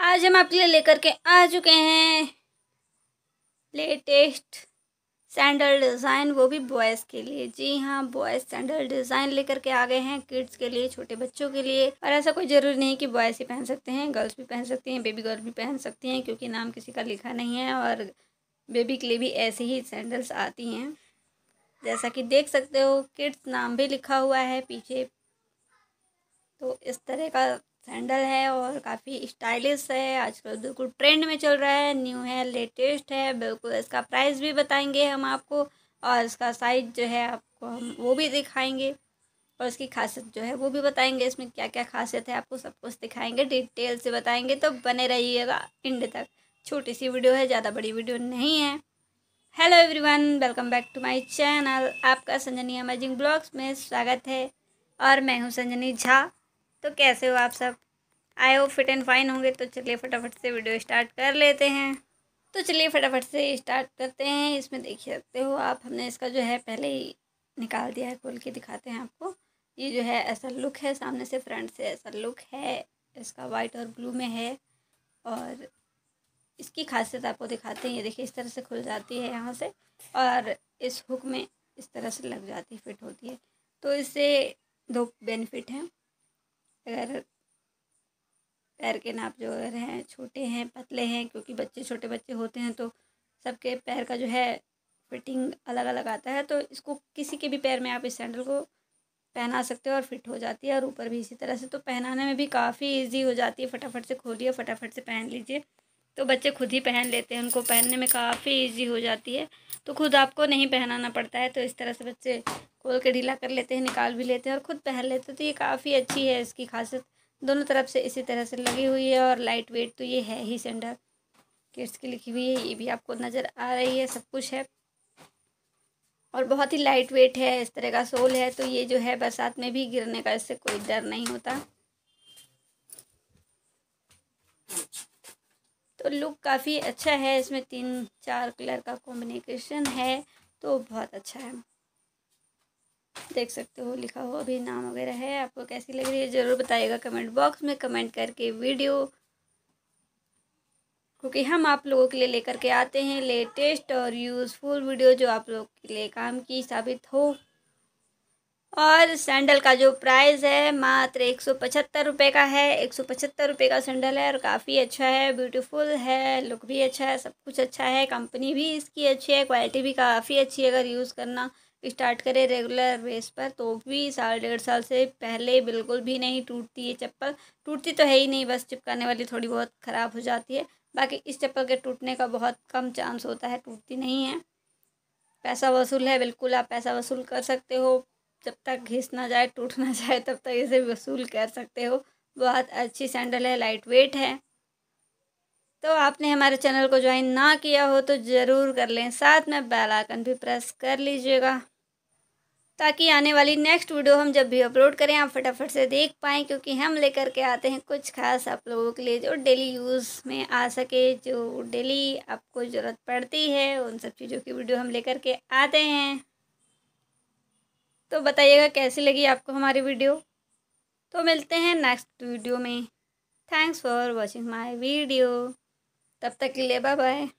आज हम आपके लिए लेकर के आ चुके हैं लेटेस्ट सैंडल डिज़ाइन वो भी बॉयज़ के लिए जी हाँ बॉयज़ सैंडल डिज़ाइन लेकर के आ गए हैं किड्स के लिए छोटे बच्चों के लिए और ऐसा कोई ज़रूरी नहीं कि बॉयज़ ही पहन सकते हैं गर्ल्स भी पहन सकती हैं बेबी गर्ल भी पहन सकती हैं क्योंकि नाम किसी का लिखा नहीं है और बेबी के लिए भी ऐसे ही सैंडल्स आती हैं जैसा कि देख सकते हो किड्स नाम भी लिखा हुआ है पीछे तो इस तरह का सैंडल है और काफ़ी स्टाइलिश है आजकल बिल्कुल ट्रेंड में चल रहा है न्यू है लेटेस्ट है बिल्कुल इसका प्राइस भी बताएंगे हम आपको और इसका साइज जो है आपको हम वो भी दिखाएंगे और इसकी खासियत जो है वो भी बताएंगे इसमें क्या क्या खासियत है आपको सब कुछ दिखाएंगे डिटेल से बताएंगे तो बने रहिएगा एंड तक छोटी सी वीडियो है ज़्यादा बड़ी वीडियो नहीं है hello everyone welcome back to my channel आपका संजनी अमेजिंग ब्लॉग्स में स्वागत है और मैं हूं संजनी झा तो कैसे हो आप सब आए हो फिट एंड फाइन होंगे तो चलिए फटाफट से वीडियो स्टार्ट कर लेते हैं तो चलिए फटाफट से स्टार्ट करते हैं इसमें देख सकते हो आप हमने इसका जो है पहले ही निकाल दिया है खोल के दिखाते हैं आपको ये जो है ऐसा लुक है सामने से फ्रंट से ऐसा लुक है इसका वाइट और ब्लू में है और इसकी खासियत आपको दिखाते हैं ये देखिए इस तरह से खुल जाती है यहाँ से और इस हुक में इस तरह से लग जाती है फिट होती है तो इससे दो बेनिफिट हैं अगर पैर के नाप जो अगर हैं छोटे हैं पतले हैं क्योंकि बच्चे छोटे बच्चे होते हैं तो सबके पैर का जो है फिटिंग अलग अलग आता है तो इसको किसी के भी पैर में आप इस सैंडल को पहना सकते हो और फिट हो जाती है और ऊपर भी इसी तरह से तो पहनाने में भी काफ़ी ईजी हो जाती है फटाफट से खोलिए फटाफट से पहन लीजिए तो बच्चे खुद ही पहन लेते हैं उनको पहनने में काफ़ी ईजी हो जाती है तो खुद आपको नहीं पहनाना पड़ता है तो इस तरह से बच्चे खोल के ढीला कर लेते हैं निकाल भी लेते हैं और ख़ुद पहन लेते हैं तो ये काफ़ी अच्छी है इसकी खासियत दोनों तरफ से इसी तरह से लगी हुई है और लाइट वेट तो ये है ही सेंडर किड्स की लिखी हुई है ये भी आपको नज़र आ रही है सब कुछ है और बहुत ही लाइट वेट है इस तरह का सोल है तो ये जो है बरसात में भी गिरने का इससे कोई डर नहीं होता तो लुक काफ़ी अच्छा है इसमें तीन चार कलर का कॉम्बिनेशन है तो बहुत अच्छा है देख सकते हो लिखा हो अभी नाम वगैरह है आपको कैसी लग रही है ज़रूर बताइएगा कमेंट बॉक्स में कमेंट करके वीडियो क्योंकि हम आप लोगों के लिए लेकर के आते हैं लेटेस्ट और यूज़फुल वीडियो जो आप लोग के लिए काम की साबित हो और सैंडल का जो प्राइस है मात्र एक सौ पचहत्तर रुपये का है एक सौ पचहत्तर रुपये का सैंडल है और काफ़ी अच्छा है ब्यूटीफुल है लुक भी अच्छा है सब कुछ अच्छा है कंपनी भी इसकी अच्छी है क्वालिटी भी काफ़ी अच्छी है अगर यूज़ करना स्टार्ट करें रेगुलर बेस पर तो भी साल डेढ़ साल से पहले बिल्कुल भी नहीं टूटती ये चप्पल टूटती तो है ही नहीं बस चिपकाने वाली थोड़ी बहुत ख़राब हो जाती है बाकी इस चप्पल के टूटने का बहुत कम चांस होता है टूटती नहीं है पैसा वसूल है बिल्कुल आप पैसा वसूल कर सकते हो जब तक घिस ना जाए टूट ना जाए तब तक इसे वसूल कर सकते हो बहुत अच्छी सैंडल है लाइट वेट है तो आपने हमारे चैनल को ज्वाइन ना किया हो तो ज़रूर कर लें साथ में बेल आइकन भी प्रेस कर लीजिएगा ताकि आने वाली नेक्स्ट वीडियो हम जब भी अपलोड करें आप फटाफट से देख पाएँ क्योंकि हम लेकर के आते हैं कुछ खास आप लोगों के लिए जो डेली यूज़ में आ सके जो डेली आपको ज़रूरत पड़ती है उन सब चीज़ों की वीडियो हम लेकर के आते हैं तो बताइएगा कैसी लगी आपको हमारी वीडियो तो मिलते हैं नेक्स्ट वीडियो में thanks for watching my video तब तक के लिए बाय बाय